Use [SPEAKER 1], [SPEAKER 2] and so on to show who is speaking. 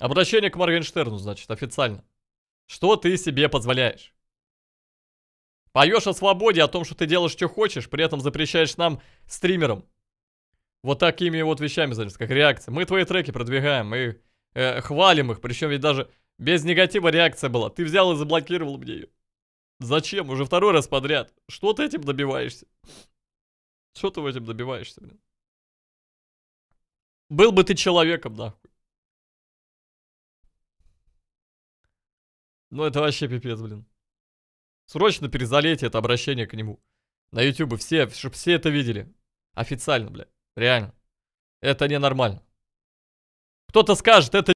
[SPEAKER 1] Обращение к Моргенштерну, значит, официально. Что ты себе позволяешь? Поешь о свободе, о том, что ты делаешь, что хочешь, при этом запрещаешь нам, стримерам. Вот такими вот вещами заняться, как реакция. Мы твои треки продвигаем, мы э, хвалим их, причем ведь даже без негатива реакция была. Ты взял и заблокировал мне ее. Зачем? Уже второй раз подряд. Что ты этим добиваешься? Что ты этим добиваешься, блин? Был бы ты человеком, нахуй. Ну это вообще пипец, блин. Срочно перезалейте это обращение к нему. На ютубе все, чтобы все это видели. Официально, бля. Реально. Это ненормально.
[SPEAKER 2] Кто-то скажет, это